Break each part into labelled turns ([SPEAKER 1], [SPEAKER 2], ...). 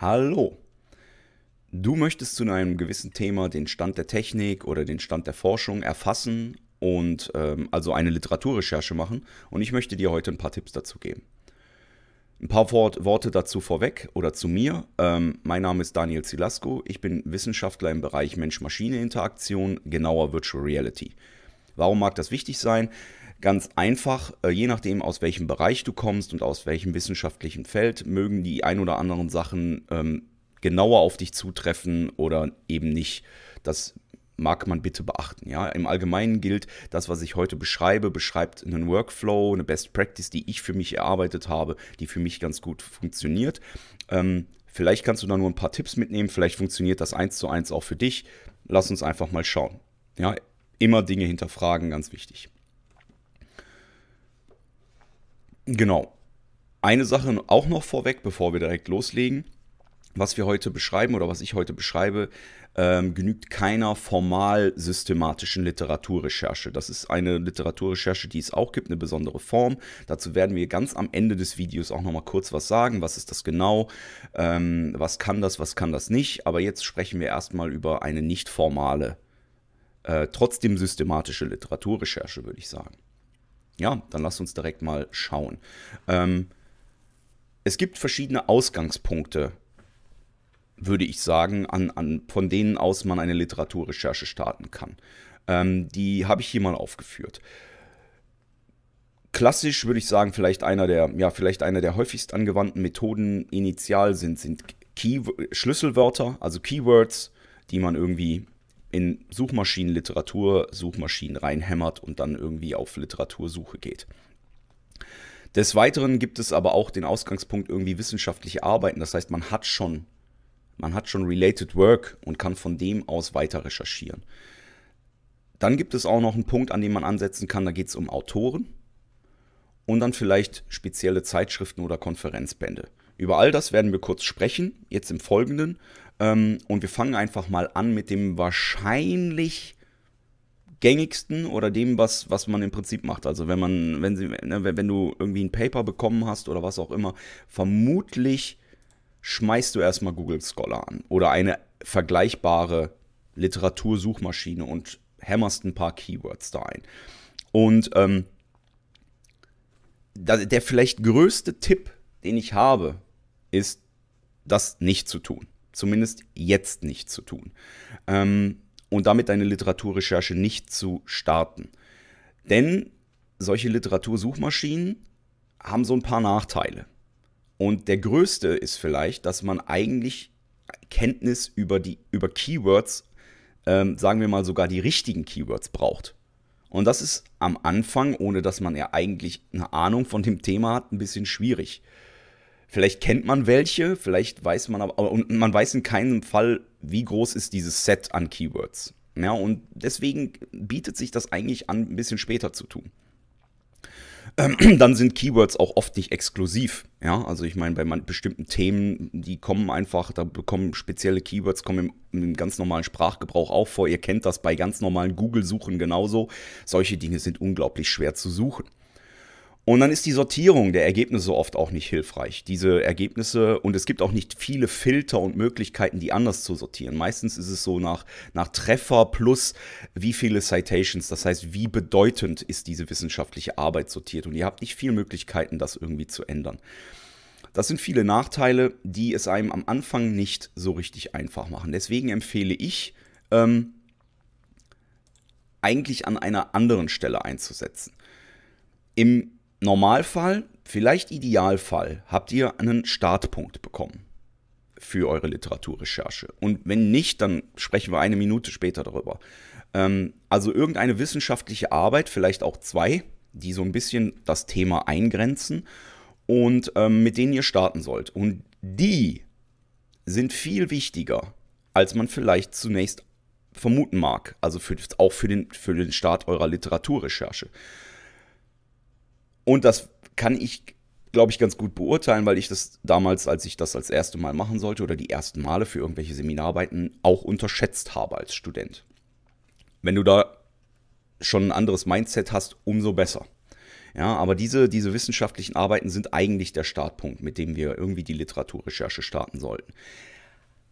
[SPEAKER 1] Hallo. Du möchtest zu einem gewissen Thema den Stand der Technik oder den Stand der Forschung erfassen und ähm, also eine Literaturrecherche machen und ich möchte dir heute ein paar Tipps dazu geben. Ein paar Worte dazu vorweg oder zu mir. Ähm, mein Name ist Daniel Silasco, Ich bin Wissenschaftler im Bereich Mensch-Maschine-Interaktion, genauer Virtual Reality. Warum mag das wichtig sein? Ganz einfach, äh, je nachdem, aus welchem Bereich du kommst und aus welchem wissenschaftlichen Feld, mögen die ein oder anderen Sachen ähm, genauer auf dich zutreffen oder eben nicht. Das mag man bitte beachten. Ja? Im Allgemeinen gilt, das, was ich heute beschreibe, beschreibt einen Workflow, eine Best Practice, die ich für mich erarbeitet habe, die für mich ganz gut funktioniert. Ähm, vielleicht kannst du da nur ein paar Tipps mitnehmen, vielleicht funktioniert das eins zu eins auch für dich. Lass uns einfach mal schauen. Ja, immer Dinge hinterfragen, ganz wichtig. Genau. Eine Sache auch noch vorweg, bevor wir direkt loslegen. Was wir heute beschreiben oder was ich heute beschreibe, ähm, genügt keiner formal systematischen Literaturrecherche. Das ist eine Literaturrecherche, die es auch gibt, eine besondere Form. Dazu werden wir ganz am Ende des Videos auch nochmal kurz was sagen. Was ist das genau? Ähm, was kann das, was kann das nicht? Aber jetzt sprechen wir erstmal über eine nicht formale äh, trotzdem systematische Literaturrecherche, würde ich sagen. Ja, dann lass uns direkt mal schauen. Ähm, es gibt verschiedene Ausgangspunkte, würde ich sagen, an, an, von denen aus man eine Literaturrecherche starten kann. Ähm, die habe ich hier mal aufgeführt. Klassisch würde ich sagen, vielleicht einer der, ja, vielleicht einer der häufigst angewandten Methoden initial sind, sind Key Schlüsselwörter, also Keywords, die man irgendwie in Suchmaschinenliteratur, Suchmaschinen reinhämmert und dann irgendwie auf Literatursuche geht. Des Weiteren gibt es aber auch den Ausgangspunkt irgendwie wissenschaftliche Arbeiten. Das heißt, man hat schon, man hat schon related work und kann von dem aus weiter recherchieren. Dann gibt es auch noch einen Punkt, an dem man ansetzen kann. Da geht es um Autoren und dann vielleicht spezielle Zeitschriften oder Konferenzbände. Über all das werden wir kurz sprechen, jetzt im Folgenden. Ähm, und wir fangen einfach mal an mit dem wahrscheinlich gängigsten oder dem, was, was man im Prinzip macht. Also wenn man, wenn sie, ne, wenn du irgendwie ein Paper bekommen hast oder was auch immer, vermutlich schmeißt du erstmal Google Scholar an oder eine vergleichbare Literatursuchmaschine und hämmerst ein paar Keywords da ein. Und ähm, der vielleicht größte Tipp, den ich habe, ist, das nicht zu tun zumindest jetzt nicht zu tun. Ähm, und damit deine Literaturrecherche nicht zu starten. Denn solche Literatursuchmaschinen haben so ein paar Nachteile. Und der größte ist vielleicht, dass man eigentlich Kenntnis über, die, über Keywords, ähm, sagen wir mal sogar die richtigen Keywords braucht. Und das ist am Anfang, ohne dass man ja eigentlich eine Ahnung von dem Thema hat, ein bisschen schwierig. Vielleicht kennt man welche, vielleicht weiß man aber, und man weiß in keinem Fall, wie groß ist dieses Set an Keywords. Ja, und deswegen bietet sich das eigentlich an, ein bisschen später zu tun. Ähm, dann sind Keywords auch oft nicht exklusiv. Ja, also ich meine, bei bestimmten Themen, die kommen einfach, da bekommen spezielle Keywords, kommen im, im ganz normalen Sprachgebrauch auch vor. Ihr kennt das bei ganz normalen Google-Suchen genauso. Solche Dinge sind unglaublich schwer zu suchen. Und dann ist die Sortierung der Ergebnisse oft auch nicht hilfreich. Diese Ergebnisse, und es gibt auch nicht viele Filter und Möglichkeiten, die anders zu sortieren. Meistens ist es so nach, nach Treffer plus wie viele Citations, das heißt, wie bedeutend ist diese wissenschaftliche Arbeit sortiert. Und ihr habt nicht viele Möglichkeiten, das irgendwie zu ändern. Das sind viele Nachteile, die es einem am Anfang nicht so richtig einfach machen. Deswegen empfehle ich, ähm, eigentlich an einer anderen Stelle einzusetzen. Im Normalfall, vielleicht Idealfall, habt ihr einen Startpunkt bekommen für eure Literaturrecherche. Und wenn nicht, dann sprechen wir eine Minute später darüber. Ähm, also irgendeine wissenschaftliche Arbeit, vielleicht auch zwei, die so ein bisschen das Thema eingrenzen und ähm, mit denen ihr starten sollt. Und die sind viel wichtiger, als man vielleicht zunächst vermuten mag. Also für, auch für den, für den Start eurer Literaturrecherche. Und das kann ich, glaube ich, ganz gut beurteilen, weil ich das damals, als ich das als erste Mal machen sollte oder die ersten Male für irgendwelche Seminararbeiten, auch unterschätzt habe als Student. Wenn du da schon ein anderes Mindset hast, umso besser. Ja, aber diese, diese wissenschaftlichen Arbeiten sind eigentlich der Startpunkt, mit dem wir irgendwie die Literaturrecherche starten sollten.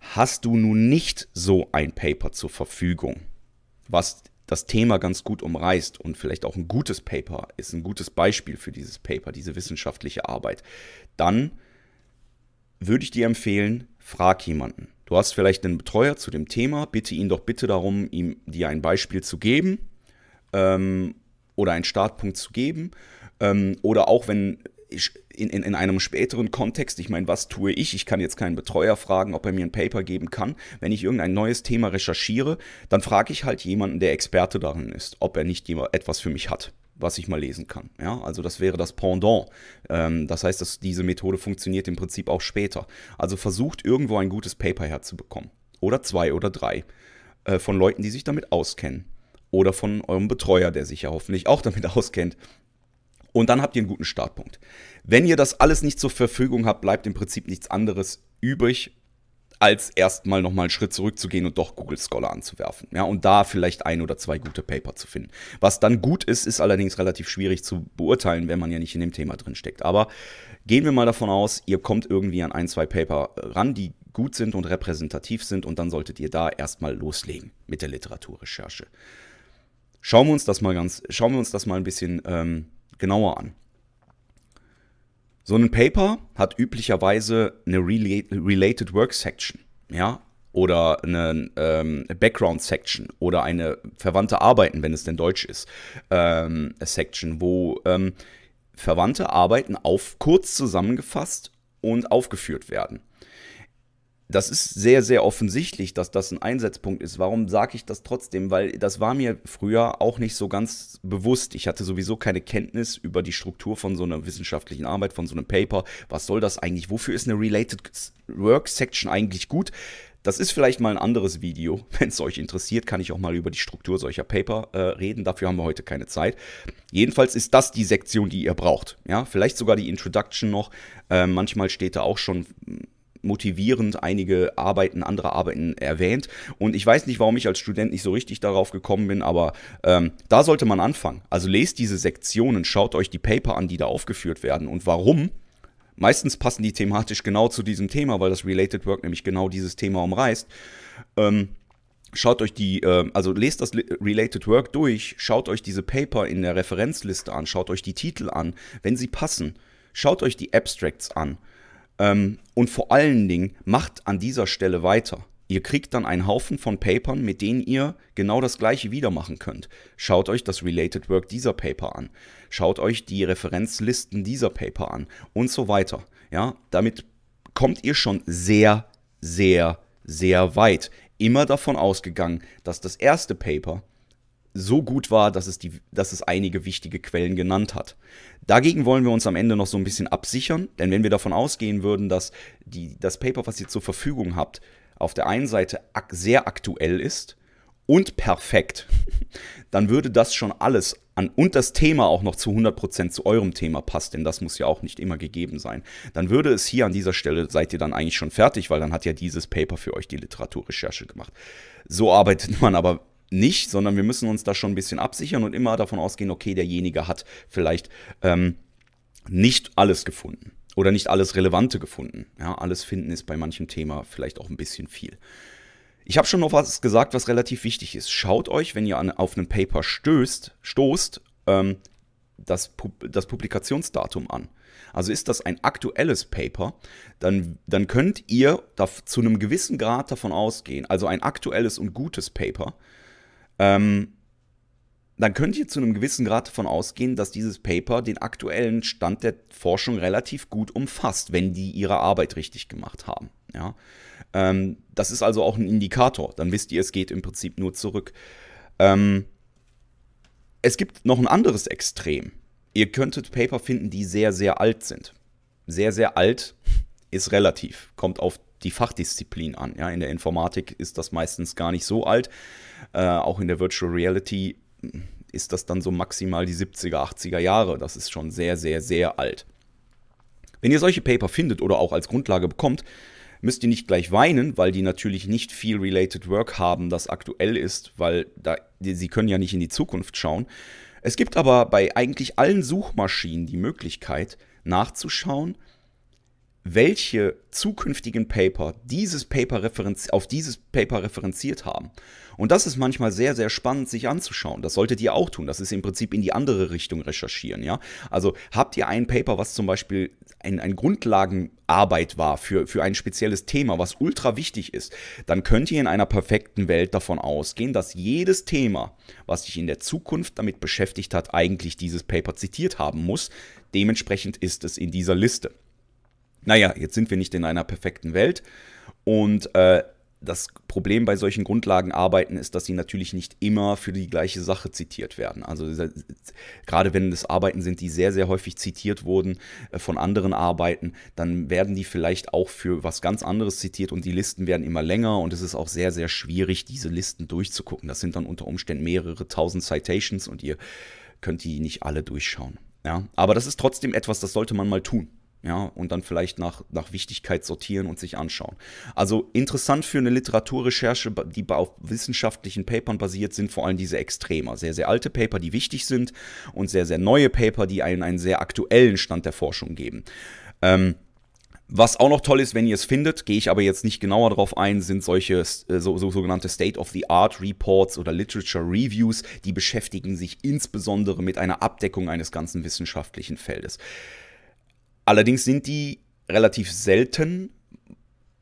[SPEAKER 1] Hast du nun nicht so ein Paper zur Verfügung, was das Thema ganz gut umreißt und vielleicht auch ein gutes Paper ist ein gutes Beispiel für dieses Paper, diese wissenschaftliche Arbeit, dann würde ich dir empfehlen, frag jemanden. Du hast vielleicht einen Betreuer zu dem Thema, bitte ihn doch bitte darum, ihm dir ein Beispiel zu geben ähm, oder einen Startpunkt zu geben. Ähm, oder auch wenn in, in, in einem späteren Kontext, ich meine, was tue ich? Ich kann jetzt keinen Betreuer fragen, ob er mir ein Paper geben kann. Wenn ich irgendein neues Thema recherchiere, dann frage ich halt jemanden, der Experte darin ist, ob er nicht etwas für mich hat was ich mal lesen kann. Ja, also das wäre das Pendant. Ähm, das heißt, dass diese Methode funktioniert im Prinzip auch später. Also versucht irgendwo ein gutes Paper herzubekommen. Oder zwei oder drei. Äh, von Leuten, die sich damit auskennen. Oder von eurem Betreuer, der sich ja hoffentlich auch damit auskennt. Und dann habt ihr einen guten Startpunkt. Wenn ihr das alles nicht zur Verfügung habt, bleibt im Prinzip nichts anderes übrig, als erstmal nochmal einen Schritt zurückzugehen und doch Google Scholar anzuwerfen. Ja, und da vielleicht ein oder zwei gute Paper zu finden. Was dann gut ist, ist allerdings relativ schwierig zu beurteilen, wenn man ja nicht in dem Thema drin steckt. Aber gehen wir mal davon aus, ihr kommt irgendwie an ein, zwei Paper ran, die gut sind und repräsentativ sind und dann solltet ihr da erstmal loslegen mit der Literaturrecherche. Schauen wir uns das mal ganz, schauen wir uns das mal ein bisschen ähm, genauer an. So ein Paper hat üblicherweise eine Related Work Section, ja, oder eine ähm, Background Section oder eine verwandte Arbeiten, wenn es denn Deutsch ist, ähm, Section, wo ähm, verwandte Arbeiten auf kurz zusammengefasst und aufgeführt werden das ist sehr, sehr offensichtlich, dass das ein Einsatzpunkt ist. Warum sage ich das trotzdem? Weil das war mir früher auch nicht so ganz bewusst. Ich hatte sowieso keine Kenntnis über die Struktur von so einer wissenschaftlichen Arbeit, von so einem Paper. Was soll das eigentlich? Wofür ist eine Related Work Section eigentlich gut? Das ist vielleicht mal ein anderes Video. Wenn es euch interessiert, kann ich auch mal über die Struktur solcher Paper äh, reden. Dafür haben wir heute keine Zeit. Jedenfalls ist das die Sektion, die ihr braucht. Ja, vielleicht sogar die Introduction noch. Äh, manchmal steht da auch schon motivierend einige Arbeiten, andere Arbeiten erwähnt. Und ich weiß nicht, warum ich als Student nicht so richtig darauf gekommen bin, aber ähm, da sollte man anfangen. Also lest diese Sektionen, schaut euch die Paper an, die da aufgeführt werden und warum. Meistens passen die thematisch genau zu diesem Thema, weil das Related Work nämlich genau dieses Thema umreißt. Ähm, Schaut euch die, ähm, also lest das Related Work durch, schaut euch diese Paper in der Referenzliste an, schaut euch die Titel an, wenn sie passen. Schaut euch die Abstracts an. Ähm, und vor allen Dingen macht an dieser Stelle weiter. Ihr kriegt dann einen Haufen von Papern, mit denen ihr genau das gleiche wieder machen könnt. Schaut euch das Related Work dieser Paper an. Schaut euch die Referenzlisten dieser Paper an und so weiter. Ja, damit kommt ihr schon sehr, sehr, sehr weit. Immer davon ausgegangen, dass das erste Paper so gut war, dass es, die, dass es einige wichtige Quellen genannt hat. Dagegen wollen wir uns am Ende noch so ein bisschen absichern, denn wenn wir davon ausgehen würden, dass die, das Paper, was ihr zur Verfügung habt, auf der einen Seite ak sehr aktuell ist und perfekt, dann würde das schon alles an und das Thema auch noch zu 100% zu eurem Thema passt, denn das muss ja auch nicht immer gegeben sein. Dann würde es hier an dieser Stelle, seid ihr dann eigentlich schon fertig, weil dann hat ja dieses Paper für euch die Literaturrecherche gemacht. So arbeitet man aber nicht, sondern wir müssen uns da schon ein bisschen absichern und immer davon ausgehen, okay, derjenige hat vielleicht ähm, nicht alles gefunden oder nicht alles Relevante gefunden. Ja, alles finden ist bei manchem Thema vielleicht auch ein bisschen viel. Ich habe schon noch was gesagt, was relativ wichtig ist. Schaut euch, wenn ihr an, auf einem Paper stößt, stoßt, ähm, das, das Publikationsdatum an. Also ist das ein aktuelles Paper, dann, dann könnt ihr da, zu einem gewissen Grad davon ausgehen, also ein aktuelles und gutes Paper, ähm, dann könnt ihr zu einem gewissen Grad davon ausgehen, dass dieses Paper den aktuellen Stand der Forschung relativ gut umfasst, wenn die ihre Arbeit richtig gemacht haben. Ja? Ähm, das ist also auch ein Indikator. Dann wisst ihr, es geht im Prinzip nur zurück. Ähm, es gibt noch ein anderes Extrem. Ihr könntet Paper finden, die sehr, sehr alt sind. Sehr, sehr alt ist relativ. Kommt auf die Fachdisziplin an. Ja, in der Informatik ist das meistens gar nicht so alt. Äh, auch in der Virtual Reality hm, ist das dann so maximal die 70er, 80er Jahre. Das ist schon sehr, sehr, sehr alt. Wenn ihr solche Paper findet oder auch als Grundlage bekommt, müsst ihr nicht gleich weinen, weil die natürlich nicht viel Related Work haben, das aktuell ist, weil da, die, sie können ja nicht in die Zukunft schauen. Es gibt aber bei eigentlich allen Suchmaschinen die Möglichkeit nachzuschauen, welche zukünftigen Paper dieses Paper auf dieses Paper referenziert haben. Und das ist manchmal sehr, sehr spannend, sich anzuschauen. Das solltet ihr auch tun. Das ist im Prinzip in die andere Richtung recherchieren, ja. Also habt ihr ein Paper, was zum Beispiel ein, ein Grundlagenarbeit war für, für ein spezielles Thema, was ultra wichtig ist, dann könnt ihr in einer perfekten Welt davon ausgehen, dass jedes Thema, was sich in der Zukunft damit beschäftigt hat, eigentlich dieses Paper zitiert haben muss. Dementsprechend ist es in dieser Liste. Naja, jetzt sind wir nicht in einer perfekten Welt und äh, das Problem bei solchen Grundlagenarbeiten ist, dass sie natürlich nicht immer für die gleiche Sache zitiert werden. Also gerade wenn es Arbeiten sind, die sehr, sehr häufig zitiert wurden äh, von anderen Arbeiten, dann werden die vielleicht auch für was ganz anderes zitiert und die Listen werden immer länger und es ist auch sehr, sehr schwierig, diese Listen durchzugucken. Das sind dann unter Umständen mehrere tausend Citations und ihr könnt die nicht alle durchschauen. Ja? Aber das ist trotzdem etwas, das sollte man mal tun. Ja, und dann vielleicht nach, nach Wichtigkeit sortieren und sich anschauen. Also interessant für eine Literaturrecherche, die auf wissenschaftlichen Papern basiert, sind vor allem diese Extremer. Sehr, sehr alte Paper, die wichtig sind und sehr, sehr neue Paper, die einen einen sehr aktuellen Stand der Forschung geben. Ähm, was auch noch toll ist, wenn ihr es findet, gehe ich aber jetzt nicht genauer drauf ein, sind solche äh, so, so, sogenannte State-of-the-Art Reports oder Literature Reviews, die beschäftigen sich insbesondere mit einer Abdeckung eines ganzen wissenschaftlichen Feldes. Allerdings sind die relativ selten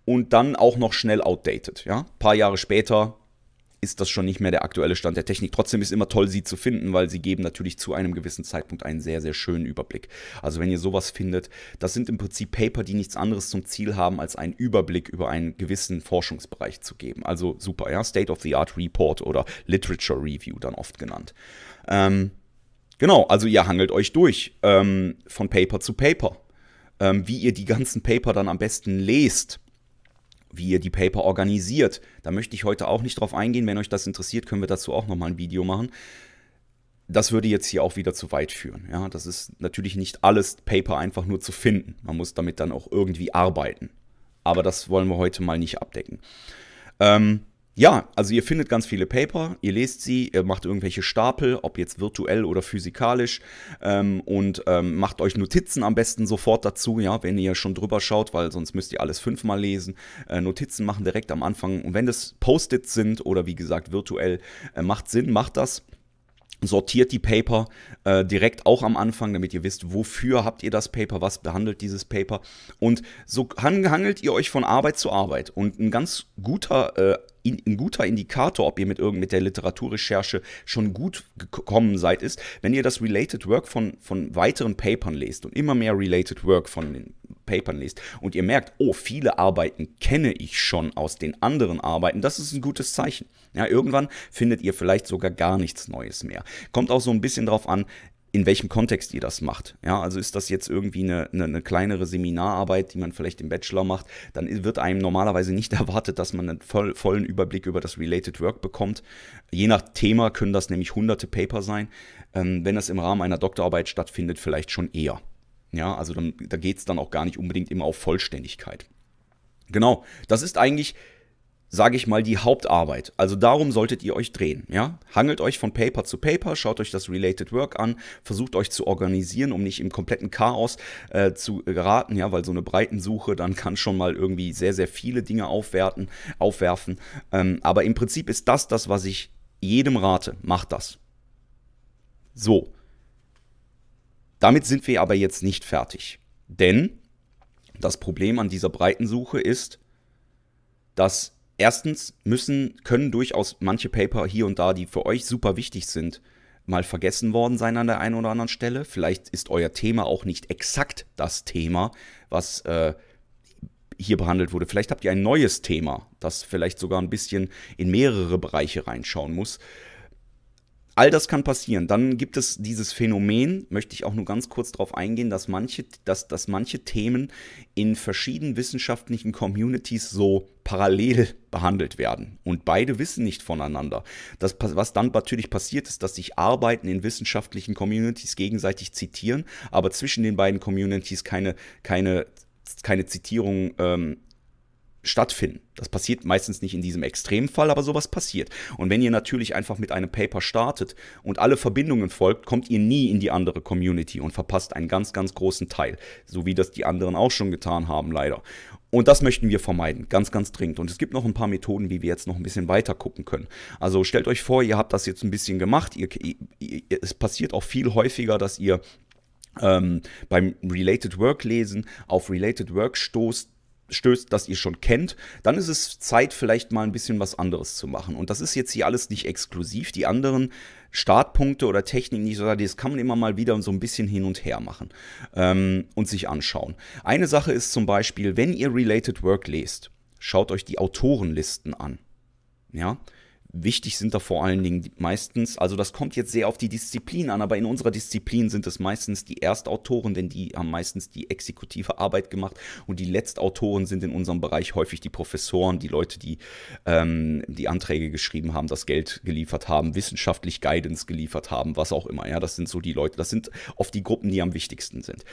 [SPEAKER 1] und dann auch noch schnell outdated. Ja? Ein paar Jahre später ist das schon nicht mehr der aktuelle Stand der Technik. Trotzdem ist es immer toll, sie zu finden, weil sie geben natürlich zu einem gewissen Zeitpunkt einen sehr, sehr schönen Überblick. Also wenn ihr sowas findet, das sind im Prinzip Paper, die nichts anderes zum Ziel haben, als einen Überblick über einen gewissen Forschungsbereich zu geben. Also super, ja, State of the Art Report oder Literature Review dann oft genannt. Ähm, genau, also ihr hangelt euch durch ähm, von Paper zu Paper ähm, wie ihr die ganzen Paper dann am besten lest, wie ihr die Paper organisiert. Da möchte ich heute auch nicht drauf eingehen. Wenn euch das interessiert, können wir dazu auch nochmal ein Video machen. Das würde jetzt hier auch wieder zu weit führen. Ja, das ist natürlich nicht alles Paper einfach nur zu finden. Man muss damit dann auch irgendwie arbeiten. Aber das wollen wir heute mal nicht abdecken. Ähm, ja, also ihr findet ganz viele Paper, ihr lest sie, ihr macht irgendwelche Stapel, ob jetzt virtuell oder physikalisch, ähm, und ähm, macht euch Notizen am besten sofort dazu, ja, wenn ihr schon drüber schaut, weil sonst müsst ihr alles fünfmal lesen. Äh, Notizen machen direkt am Anfang. Und wenn das Post-its sind oder wie gesagt virtuell, äh, macht Sinn, macht das sortiert die Paper äh, direkt auch am Anfang, damit ihr wisst, wofür habt ihr das Paper, was behandelt dieses Paper. Und so hangelt ihr euch von Arbeit zu Arbeit. Und ein ganz guter äh, in, ein guter Indikator, ob ihr mit, mit der Literaturrecherche schon gut gekommen seid, ist, wenn ihr das Related Work von, von weiteren Papern lest und immer mehr Related Work von den Papern lest und ihr merkt, oh, viele Arbeiten kenne ich schon aus den anderen Arbeiten, das ist ein gutes Zeichen. Ja, irgendwann findet ihr vielleicht sogar gar nichts Neues mehr. Kommt auch so ein bisschen drauf an, in welchem Kontext ihr das macht. Ja, also ist das jetzt irgendwie eine, eine, eine, kleinere Seminararbeit, die man vielleicht im Bachelor macht, dann wird einem normalerweise nicht erwartet, dass man einen voll, vollen Überblick über das Related Work bekommt. Je nach Thema können das nämlich hunderte Paper sein. Ähm, wenn das im Rahmen einer Doktorarbeit stattfindet, vielleicht schon eher. Ja, also dann, da geht es dann auch gar nicht unbedingt immer auf Vollständigkeit. Genau, das ist eigentlich sage ich mal, die Hauptarbeit. Also darum solltet ihr euch drehen. Ja? Hangelt euch von Paper zu Paper, schaut euch das Related Work an, versucht euch zu organisieren, um nicht im kompletten Chaos äh, zu geraten, ja? weil so eine Breitensuche dann kann schon mal irgendwie sehr, sehr viele Dinge aufwerten, aufwerfen. Ähm, aber im Prinzip ist das das, was ich jedem rate. Macht das. So. Damit sind wir aber jetzt nicht fertig. Denn das Problem an dieser Breitensuche ist, dass erstens müssen, können durchaus manche Paper hier und da, die für euch super wichtig sind, mal vergessen worden sein an der einen oder anderen Stelle. Vielleicht ist euer Thema auch nicht exakt das Thema, was äh, hier behandelt wurde. Vielleicht habt ihr ein neues Thema, das vielleicht sogar ein bisschen in mehrere Bereiche reinschauen muss. All das kann passieren. Dann gibt es dieses Phänomen, möchte ich auch nur ganz kurz darauf eingehen, dass manche, dass, dass manche Themen in verschiedenen wissenschaftlichen Communities so parallel behandelt werden. Und beide wissen nicht voneinander. Das, was dann natürlich passiert, ist, dass sich Arbeiten in wissenschaftlichen Communities gegenseitig zitieren, aber zwischen den beiden Communities keine, keine keine Zitierung ähm, stattfinden. Das passiert meistens nicht in diesem Extremfall, aber sowas passiert. Und wenn ihr natürlich einfach mit einem Paper startet und alle Verbindungen folgt, kommt ihr nie in die andere Community und verpasst einen ganz, ganz großen Teil. So wie das die anderen auch schon getan haben, leider. Und das möchten wir vermeiden, ganz, ganz dringend. Und es gibt noch ein paar Methoden, wie wir jetzt noch ein bisschen weiter gucken können. Also stellt euch vor, ihr habt das jetzt ein bisschen gemacht. Ihr, ihr, es passiert auch viel häufiger, dass ihr ähm, beim Related Work lesen auf Related Work stoßt, stößt, das ihr schon kennt, dann ist es Zeit, vielleicht mal ein bisschen was anderes zu machen. Und das ist jetzt hier alles nicht exklusiv. Die anderen Startpunkte oder Techniken, die ich sage, das kann man immer mal wieder so ein bisschen hin und her machen ähm, und sich anschauen. Eine Sache ist zum Beispiel, wenn ihr Related Work lest, schaut euch die Autorenlisten an. Ja, Wichtig sind da vor allen Dingen meistens, also das kommt jetzt sehr auf die Disziplin an, aber in unserer Disziplin sind es meistens die Erstautoren, denn die haben meistens die exekutive Arbeit gemacht und die Letztautoren sind in unserem Bereich häufig die Professoren, die Leute, die ähm, die Anträge geschrieben haben, das Geld geliefert haben, wissenschaftlich Guidance geliefert haben, was auch immer. Ja, das sind so die Leute, das sind oft die Gruppen, die am wichtigsten sind.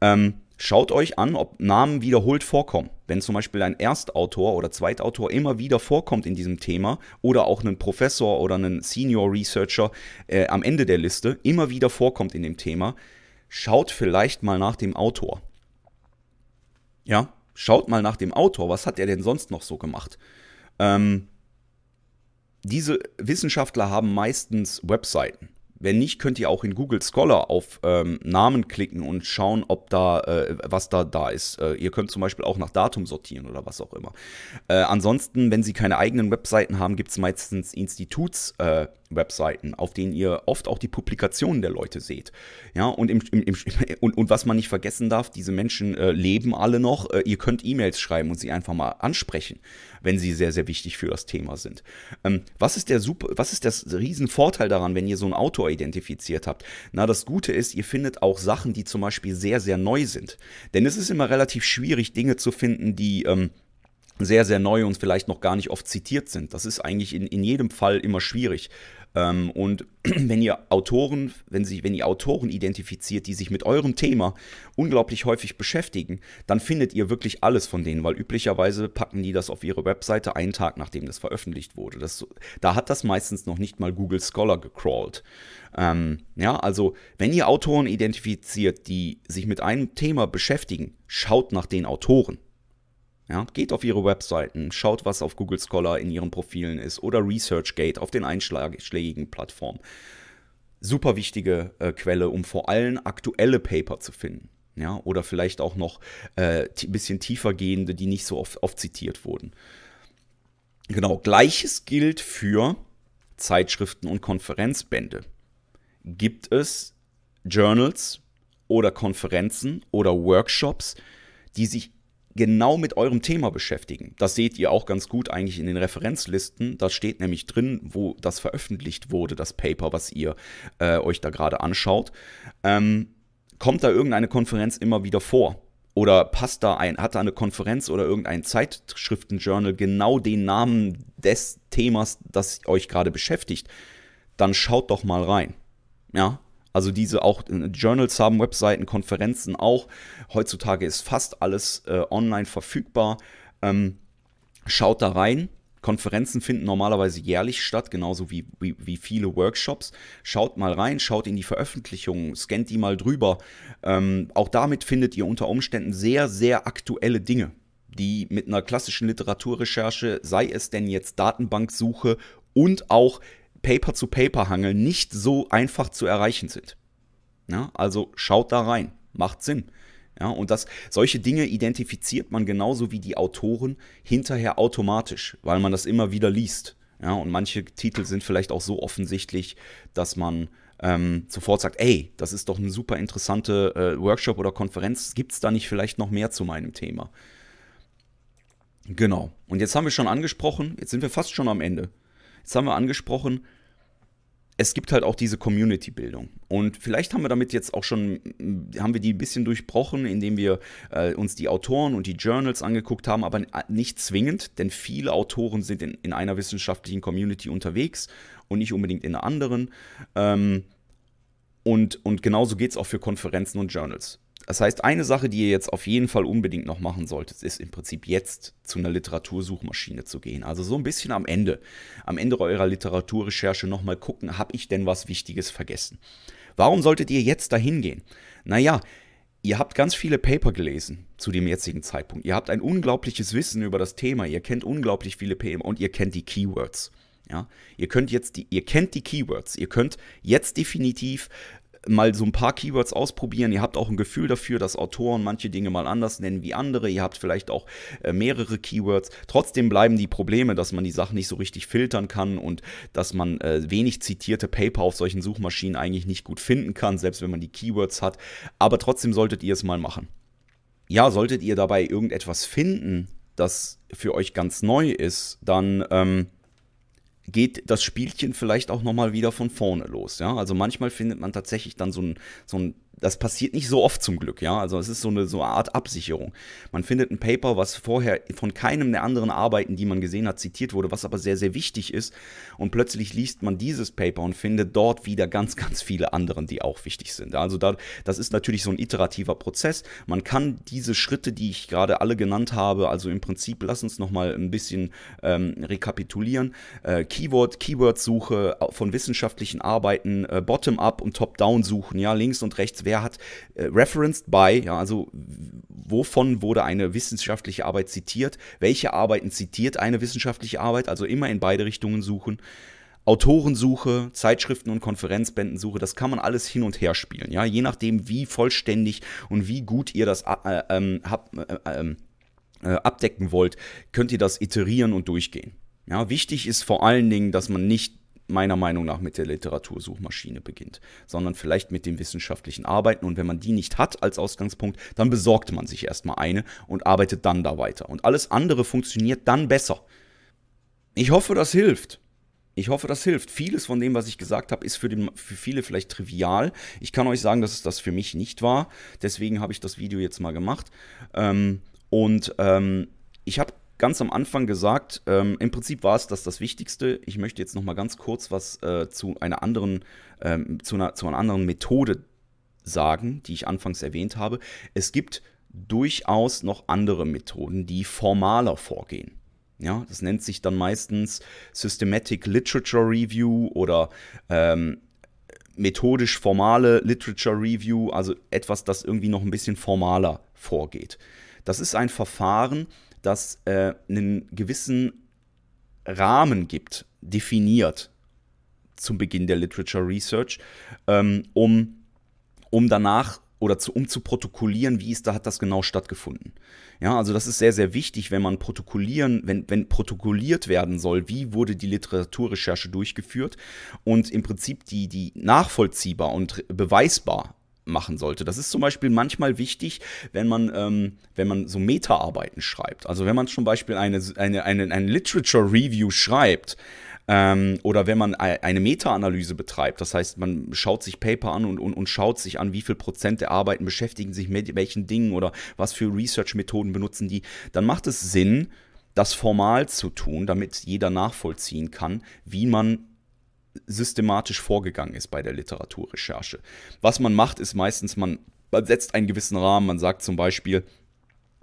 [SPEAKER 1] Ähm, Schaut euch an, ob Namen wiederholt vorkommen. Wenn zum Beispiel ein Erstautor oder Zweitautor immer wieder vorkommt in diesem Thema oder auch ein Professor oder ein Senior Researcher äh, am Ende der Liste immer wieder vorkommt in dem Thema, schaut vielleicht mal nach dem Autor. Ja, schaut mal nach dem Autor, was hat er denn sonst noch so gemacht? Ähm, diese Wissenschaftler haben meistens Webseiten. Wenn nicht, könnt ihr auch in Google Scholar auf ähm, Namen klicken und schauen, ob da äh, was da da ist. Äh, ihr könnt zum Beispiel auch nach Datum sortieren oder was auch immer. Äh, ansonsten, wenn Sie keine eigenen Webseiten haben, gibt es meistens Instituts-Webseiten, äh, auf denen ihr oft auch die Publikationen der Leute seht. Ja, und, im, im, im, und, und was man nicht vergessen darf, diese Menschen äh, leben alle noch. Äh, ihr könnt E-Mails schreiben und sie einfach mal ansprechen, wenn sie sehr, sehr wichtig für das Thema sind. Ähm, was ist der super, was ist das Riesenvorteil daran, wenn ihr so ein Autor Follower identifiziert habt. Na, das Gute ist, ihr findet auch Sachen, die zum Beispiel sehr, sehr neu sind. Denn es ist immer relativ schwierig, Dinge zu finden, die... Ähm, sehr, sehr neu und vielleicht noch gar nicht oft zitiert sind. Das ist eigentlich in, in jedem Fall immer schwierig. Ähm, und wenn ihr Autoren, wenn, sie, wenn ihr Autoren identifiziert, die sich mit eurem Thema unglaublich häufig beschäftigen, dann findet ihr wirklich alles von denen, weil üblicherweise packen die das auf ihre Webseite einen Tag, nachdem das veröffentlicht wurde. Das, da hat das meistens noch nicht mal Google Scholar gecrawlt. Ähm, ja, also wenn ihr Autoren identifiziert, die sich mit einem Thema beschäftigen, schaut nach den Autoren. Ja, geht auf ihre Webseiten, schaut, was auf Google Scholar in ihren Profilen ist oder ResearchGate auf den einschlägigen Plattformen. Super wichtige äh, Quelle, um vor allem aktuelle Paper zu finden. Ja, oder vielleicht auch noch ein äh, bisschen tiefer gehende, die nicht so oft, oft zitiert wurden. Genau, gleiches gilt für Zeitschriften und Konferenzbände. Gibt es Journals oder Konferenzen oder Workshops, die sich genau mit eurem Thema beschäftigen. Das seht ihr auch ganz gut eigentlich in den Referenzlisten. Da steht nämlich drin, wo das veröffentlicht wurde, das Paper, was ihr äh, euch da gerade anschaut. Ähm, kommt da irgendeine Konferenz immer wieder vor? Oder passt da ein, hat da eine Konferenz oder irgendein Zeitschriftenjournal genau den Namen des Themas, das euch gerade beschäftigt? Dann schaut doch mal rein. Ja, also diese auch äh, Journals haben Webseiten, Konferenzen auch. Heutzutage ist fast alles äh, online verfügbar. Ähm, schaut da rein. Konferenzen finden normalerweise jährlich statt, genauso wie, wie, wie, viele Workshops. Schaut mal rein, schaut in die Veröffentlichungen, scannt die mal drüber. Ähm, auch damit findet ihr unter Umständen sehr, sehr aktuelle Dinge, die mit einer klassischen Literaturrecherche, sei es denn jetzt Datenbanksuche und auch paper zu paper hangeln nicht so einfach zu erreichen sind. Ja, also schaut da rein, macht Sinn. Ja, und das, solche Dinge identifiziert man genauso wie die Autoren hinterher automatisch, weil man das immer wieder liest. Ja, und manche Titel sind vielleicht auch so offensichtlich, dass man ähm, sofort sagt, ey, das ist doch eine super interessante äh, Workshop oder Konferenz, gibt es da nicht vielleicht noch mehr zu meinem Thema? Genau. Und jetzt haben wir schon angesprochen, jetzt sind wir fast schon am Ende. Jetzt haben wir angesprochen, es gibt halt auch diese Community-Bildung. Und vielleicht haben wir damit jetzt auch schon, mm, haben wir die ein bisschen durchbrochen, indem wir äh, uns die Autoren und die Journals angeguckt haben, aber äh, nicht zwingend, denn viele Autoren sind in, in einer wissenschaftlichen Community unterwegs und nicht unbedingt in einer anderen. Ähm, und, und genauso geht es auch für Konferenzen und Journals. Das heißt, eine Sache, die ihr jetzt auf jeden Fall unbedingt noch machen solltet, ist im Prinzip jetzt zu einer Literatursuchmaschine zu gehen. Also so ein bisschen am Ende, am Ende eurer Literaturrecherche nochmal gucken, habe ich denn was Wichtiges vergessen? Warum solltet ihr jetzt dahin gehen? Naja, ihr habt ganz viele Paper gelesen zu dem jetzigen Zeitpunkt. Ihr habt ein unglaubliches Wissen über das Thema. Ihr kennt unglaublich viele PM und ihr kennt die Keywords. Ja, ihr könnt jetzt die, ihr kennt die Keywords. Ihr könnt jetzt definitiv mal so ein paar Keywords ausprobieren. Ihr habt auch ein Gefühl dafür, dass Autoren manche Dinge mal anders nennen wie andere. Ihr habt vielleicht auch äh, mehrere Keywords. Trotzdem bleiben die Probleme, dass man die Sachen nicht so richtig filtern kann und dass man äh, wenig zitierte Paper auf solchen Suchmaschinen eigentlich nicht gut finden kann, selbst wenn man die Keywords hat. Aber trotzdem solltet ihr es mal machen. Ja, solltet ihr dabei irgendetwas finden, das für euch ganz neu ist, dann... Ähm, geht das Spielchen vielleicht auch nochmal wieder von vorne los. Ja? Also manchmal findet man tatsächlich dann so ein, so ein das passiert nicht so oft zum Glück, ja. Also es ist so eine, so eine Art Absicherung. Man findet ein Paper, was vorher von keinem der anderen Arbeiten, die man gesehen hat, zitiert wurde, was aber sehr, sehr wichtig ist. Und plötzlich liest man dieses Paper und findet dort wieder ganz, ganz viele anderen, die auch wichtig sind. Also da, das ist natürlich so ein iterativer Prozess. Man kann diese Schritte, die ich gerade alle genannt habe, also im Prinzip, lass uns nochmal ein bisschen ähm, rekapitulieren. Äh, Keyword, Keyword-Suche äh, von wissenschaftlichen Arbeiten, äh, Bottom-up und Top-down suchen, ja, links und rechts wer hat äh, referenced by, ja, also wovon wurde eine wissenschaftliche Arbeit zitiert, welche Arbeiten zitiert eine wissenschaftliche Arbeit, also immer in beide Richtungen suchen. Autorensuche, Zeitschriften und Konferenzbändensuche, das kann man alles hin und her spielen, ja, je nachdem, wie vollständig und wie gut ihr das äh, ähm, habt, äh, ähm, äh, abdecken wollt, könnt ihr das iterieren und durchgehen. Ja, wichtig ist vor allen Dingen, dass man nicht meiner Meinung nach mit der Literatursuchmaschine beginnt, sondern vielleicht mit den wissenschaftlichen Arbeiten. Und wenn man die nicht hat als Ausgangspunkt, dann besorgt man sich erstmal eine und arbeitet dann da weiter. Und alles andere funktioniert dann besser. Ich hoffe, das hilft. Ich hoffe, das hilft. Vieles von dem, was ich gesagt habe, ist für, den, für, viele vielleicht trivial. Ich kann euch sagen, dass es das für mich nicht war. Deswegen habe ich das Video jetzt mal gemacht. Ähm, und ähm, ich habe ganz am Anfang gesagt, ähm, im Prinzip war es das das Wichtigste. Ich möchte jetzt noch mal ganz kurz was äh, zu einer anderen, ähm, zu, einer, zu einer anderen Methode sagen, die ich anfangs erwähnt habe. Es gibt durchaus noch andere Methoden, die formaler vorgehen. Ja, das nennt sich dann meistens Systematic Literature Review oder ähm, methodisch formale Literature Review, also etwas, das irgendwie noch ein bisschen formaler vorgeht. Das ist ein Verfahren, äh, dass äh, einen gewissen Rahmen gibt, definiert zum Beginn der Literature Research, ähm, um, um danach oder zu, um zu protokollieren, wie ist da hat das genau stattgefunden. Ja, also das ist sehr, sehr wichtig, wenn man protokollieren, wenn, wenn protokolliert werden soll, wie wurde die Literaturrecherche durchgeführt und im Prinzip die, die nachvollziehbar und beweisbar machen sollte. Das ist zum Beispiel manchmal wichtig, wenn man, ähm, wenn man so Meta-Arbeiten schreibt. Also wenn man zum Beispiel eine, eine, eine, eine Literature Review schreibt, ähm, oder wenn man eine Meta-Analyse betreibt, das heißt, man schaut sich Paper an und, und, und schaut sich an, wie viel Prozent der Arbeiten beschäftigen sich mit welchen Dingen oder was für Research-Methoden benutzen die, dann macht es Sinn, das formal zu tun, damit jeder nachvollziehen kann, wie man systematisch vorgegangen ist bei der Literaturrecherche. Was man macht, ist meistens, man, setzt einen gewissen Rahmen. Man sagt zum Beispiel,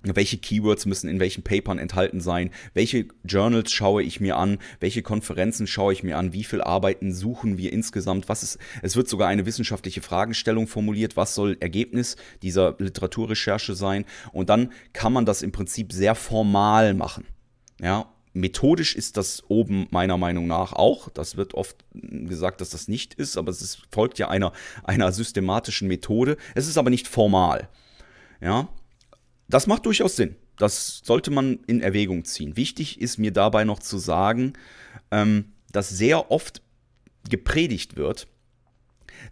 [SPEAKER 1] welche Keywords müssen in welchen Papern enthalten sein, welche Journals schaue ich mir an, welche Konferenzen schaue ich mir an, wie viele Arbeiten suchen wir insgesamt, was ist, es wird sogar eine wissenschaftliche Fragestellung formuliert, was soll Ergebnis dieser Literaturrecherche sein und dann kann man das im Prinzip sehr formal machen. Ja, Methodisch ist das oben meiner Meinung nach auch. Das wird oft gesagt, dass das nicht ist, aber es ist, folgt ja einer, einer systematischen Methode. Es ist aber nicht formal. Ja, das macht durchaus Sinn. Das sollte man in Erwägung ziehen. Wichtig ist mir dabei noch zu sagen, ähm, dass sehr oft gepredigt wird,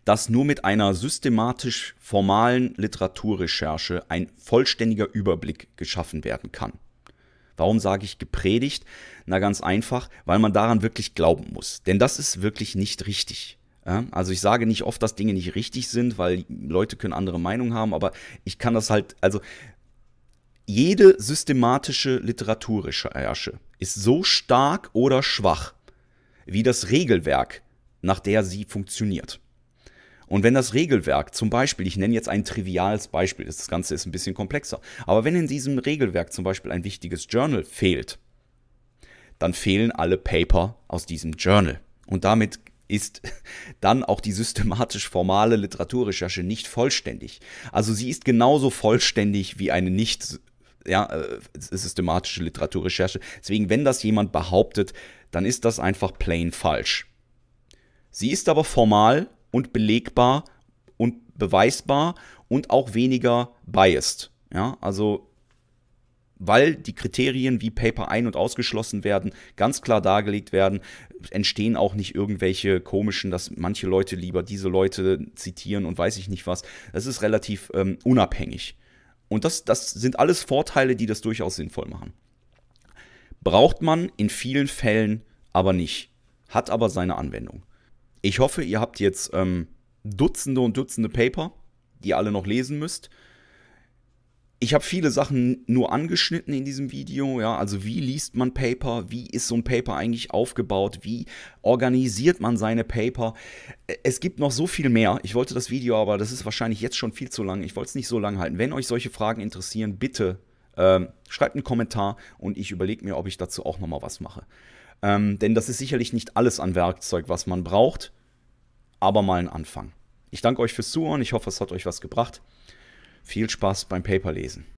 [SPEAKER 1] dass nur mit einer systematisch formalen Literaturrecherche ein vollständiger Überblick geschaffen werden kann. Warum sage ich gepredigt? Na ganz einfach, weil man daran wirklich glauben muss. Denn das ist wirklich nicht richtig. Also ich sage nicht oft, dass Dinge nicht richtig sind, weil Leute können andere Meinungen haben, aber ich kann das halt, also jede systematische Literaturrecherche ist so stark oder schwach wie das Regelwerk, nach der sie funktioniert. Und wenn das Regelwerk zum Beispiel, ich nenne jetzt ein triviales Beispiel, das Ganze ist ein bisschen komplexer, aber wenn in diesem Regelwerk zum Beispiel ein wichtiges Journal fehlt, dann fehlen alle Paper aus diesem Journal. Und damit ist dann auch die systematisch formale Literaturrecherche nicht vollständig. Also sie ist genauso vollständig wie eine nicht ja, äh, systematische Literaturrecherche. Deswegen, wenn das jemand behauptet, dann ist das einfach plain falsch. Sie ist aber formal und belegbar und beweisbar und auch weniger biased. Ja, also weil die Kriterien, wie Paper ein- und ausgeschlossen werden, ganz klar dargelegt werden, entstehen auch nicht irgendwelche komischen, dass manche Leute lieber diese Leute zitieren und weiß ich nicht was. Das ist relativ ähm, unabhängig. Und das, das sind alles Vorteile, die das durchaus sinnvoll machen. Braucht man in vielen Fällen aber nicht, hat aber seine Anwendung. Ich hoffe, ihr habt jetzt ähm, Dutzende und Dutzende Paper, die ihr alle noch lesen müsst. Ich habe viele Sachen nur angeschnitten in diesem Video, ja, also wie liest man Paper, wie ist so ein Paper eigentlich aufgebaut, wie organisiert man seine Paper. Es gibt noch so viel mehr. Ich wollte das Video, aber das ist wahrscheinlich jetzt schon viel zu lang. Ich wollte es nicht so lang halten. Wenn euch solche Fragen interessieren, bitte ähm, schreibt einen Kommentar und ich überlege mir, ob ich dazu auch nochmal was mache. Ähm, denn das ist sicherlich nicht alles an Werkzeug, was man braucht, aber mal ein Anfang. Ich danke euch fürs Zuhören, ich hoffe, es hat euch was gebracht. Viel Spaß beim Paperlesen.